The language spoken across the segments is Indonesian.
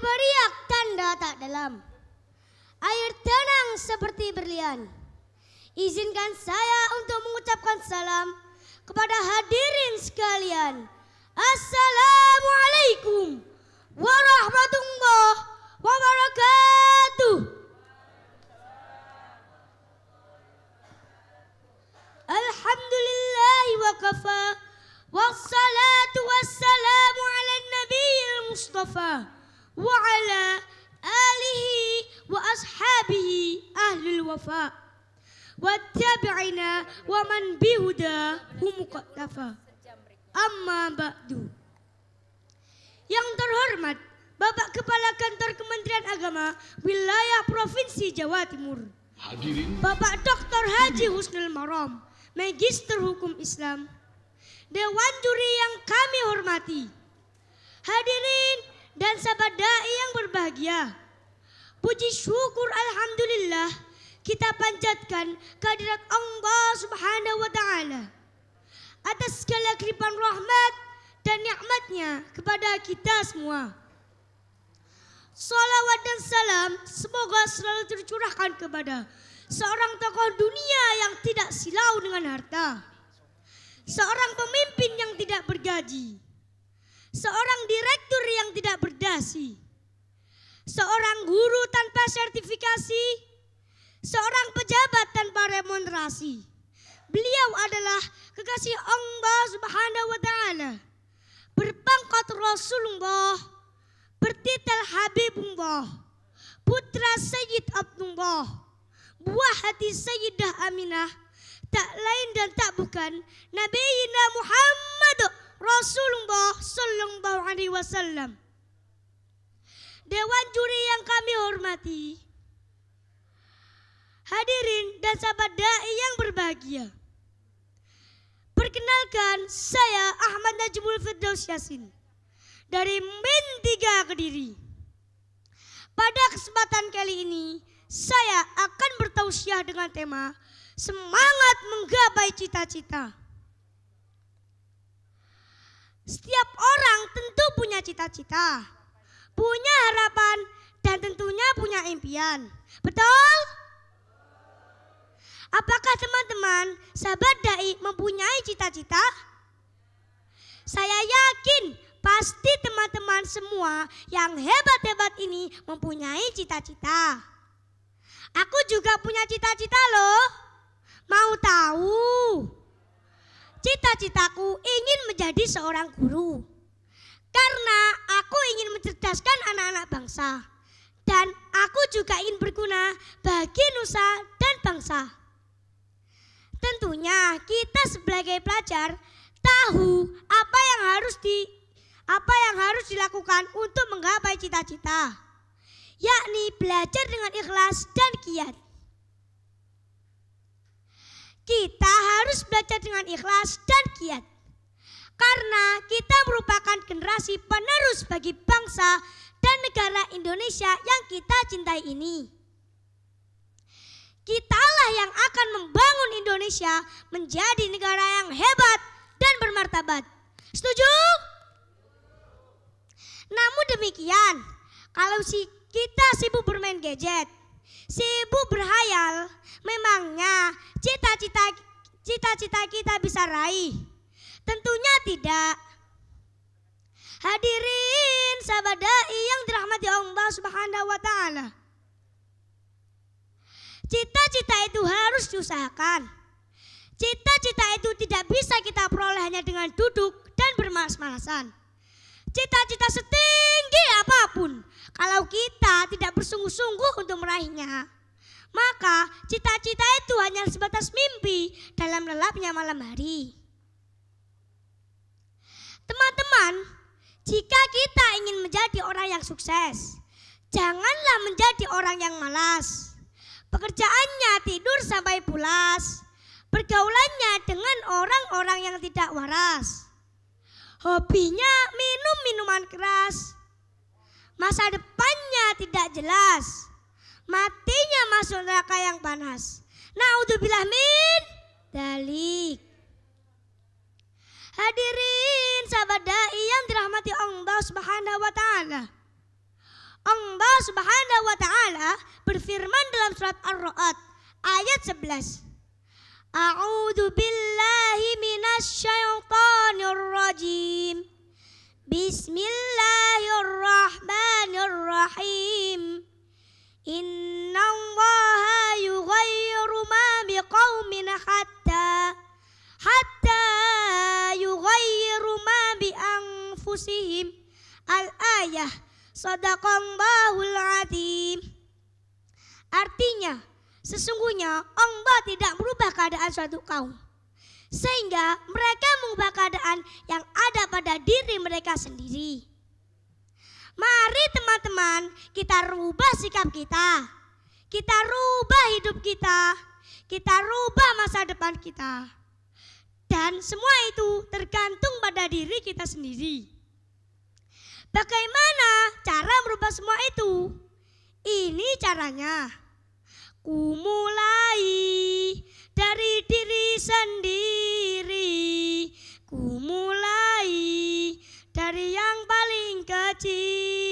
beriak tanda tak dalam. Air tenang seperti berlian. Izinkan saya untuk mengucapkan salam kepada hadirin sekalian. Assalamualaikum warahmatullahi به أهل الوفاء واتبعنا ومن بهداهم مقتفى أما بعد Yang terhormat Bapak Kepala Kantor Kementerian Agama Wilayah Provinsi Jawa Timur Hadirin. Bapak Dr. Haji Husnul Maram Magister Hukum Islam Dewan Juri yang kami hormati Hadirin dan sahabat da'i yang berbahagia Puji syukur Alhamdulillah kita panjatkan kehadirat Allah subhanahu wa ta'ala. Atas segala keripan rahmat dan nikmatnya kepada kita semua. Salawat dan salam semoga selalu tercurahkan kepada seorang tokoh dunia yang tidak silau dengan harta. Seorang pemimpin yang tidak bergaji. Seorang direktur yang tidak berdasi seorang guru tanpa sertifikasi, seorang pejabat tanpa remunerasi. Beliau adalah kekasih Allah Subhanahu wa taala. Berpangkat Rasulullah, bertitel Habibullah, putra Sayyid Abdullah, buah hati Sayyidah Aminah, tak lain dan tak bukan Nabi Muhammad Rasulullah sallallahu alaihi wasallam. Dewan juri yang kami hormati, hadirin dan sahabat da'i yang berbahagia. Perkenalkan saya Ahmad Najmul Firdaus Yasin dari MIN 3 Kediri. Pada kesempatan kali ini saya akan bertausiah dengan tema semangat menggapai cita-cita. Setiap orang tentu punya cita-cita punya harapan, dan tentunya punya impian. Betul? Apakah teman-teman sahabat dai mempunyai cita-cita? Saya yakin pasti teman-teman semua yang hebat-hebat ini mempunyai cita-cita. Aku juga punya cita-cita loh. Mau tahu? Cita-citaku ingin menjadi seorang guru. Karena aku ingin menceritakan mencerdaskan anak-anak bangsa. Dan aku juga ingin berguna bagi nusa dan bangsa. Tentunya kita sebagai pelajar tahu apa yang harus di apa yang harus dilakukan untuk menggapai cita-cita, yakni belajar dengan ikhlas dan kiat. Kita harus belajar dengan ikhlas dan kiat karena kita merupakan generasi penerus bagi bangsa dan negara Indonesia yang kita cintai ini. Kitalah yang akan membangun Indonesia menjadi negara yang hebat dan bermartabat. Setuju? Namun demikian, kalau si kita sibuk bermain gadget, sibuk berhayal, memangnya cita-cita cita-cita kita bisa raih. Tentunya tidak. Hadirin sahabat dai yang dirahmati Allah Subhanahu wa taala. Cita-cita itu harus diusahakan. Cita-cita itu tidak bisa kita peroleh hanya dengan duduk dan bermalas-malasan. Cita-cita setinggi apapun, kalau kita tidak bersungguh-sungguh untuk meraihnya, maka cita-cita itu hanya sebatas mimpi dalam lelapnya malam hari. Teman-teman, jika kita ingin menjadi orang yang sukses, janganlah menjadi orang yang malas. Pekerjaannya tidur sampai pulas, pergaulannya dengan orang-orang yang tidak waras. Hobinya minum minuman keras, masa depannya tidak jelas, matinya masuk neraka yang panas. Nah, min dalik. Allah Subhanahu wa taala. Allah Subhanahu wa taala berfirman dalam surat Ar-Ra'd ayat 11. A'udzu billahi minasyaitonir rajim. Bismillahirrahmanirrahim. Inna Allah yughayyiru ma biqaumin hatta hatta yughayyiru ma bi anfusihim Al-ayah Sadaqallahul azim. Artinya, sesungguhnya Allah tidak merubah keadaan suatu kaum. Sehingga mereka mengubah keadaan yang ada pada diri mereka sendiri. Mari teman-teman kita rubah sikap kita. Kita rubah hidup kita. Kita rubah masa depan kita. Dan semua itu tergantung pada diri kita sendiri. Bagaimana cara merubah semua itu? Ini caranya. Ku mulai dari diri sendiri. Ku mulai dari yang paling kecil.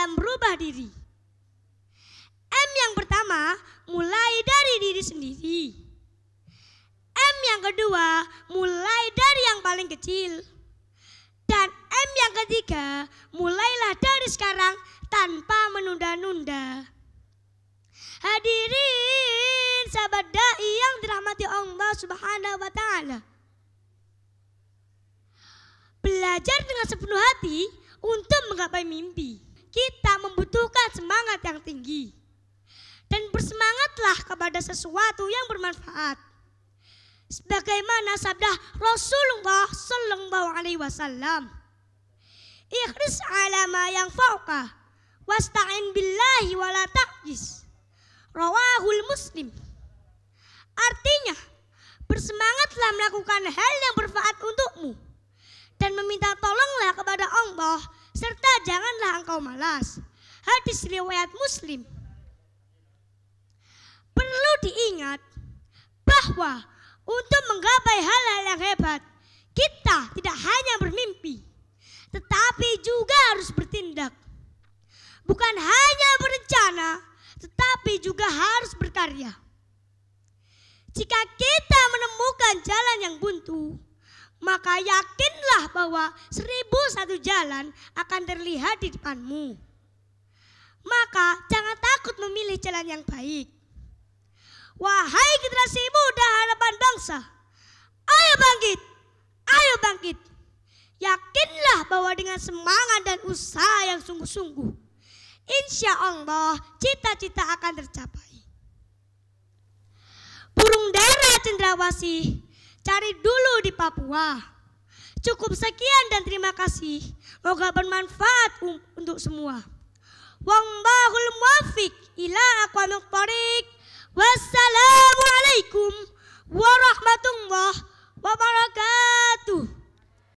dalam berubah diri. M yang pertama mulai dari diri sendiri. M yang kedua mulai dari yang paling kecil. Dan M yang ketiga mulailah dari sekarang tanpa menunda-nunda. Hadirin sahabat da'i yang dirahmati Allah subhanahu wa ta'ala. Belajar dengan sepenuh hati untuk menggapai mimpi kita membutuhkan semangat yang tinggi. Dan bersemangatlah kepada sesuatu yang bermanfaat. Sebagaimana sabda Rasulullah Sallallahu Alaihi Wasallam. Ikhris alama yang fauka. Wasta'in billahi la ta'jis. Rawahul muslim. Artinya, bersemangatlah melakukan hal yang bermanfaat untukmu. Dan meminta tolonglah kepada Allah serta janganlah engkau malas. Hadis riwayat Muslim. Perlu diingat bahwa untuk menggapai hal-hal yang hebat, kita tidak hanya bermimpi, tetapi juga harus bertindak. Bukan hanya berencana, tetapi juga harus berkarya. Jika kita menemukan jalan yang benar, maka yakinlah bahwa seribu satu jalan akan terlihat di depanmu. Maka jangan takut memilih jalan yang baik. Wahai generasi muda harapan bangsa, ayo bangkit, ayo bangkit. Yakinlah bahwa dengan semangat dan usaha yang sungguh-sungguh, insya Allah cita-cita akan tercapai. Burung dara cendrawasih cari dulu di Papua. Cukup sekian dan terima kasih. Moga bermanfaat um, untuk semua. Wallahul muwaffiq ila aqwamit thoriq. Wassalamualaikum warahmatullahi wabarakatuh.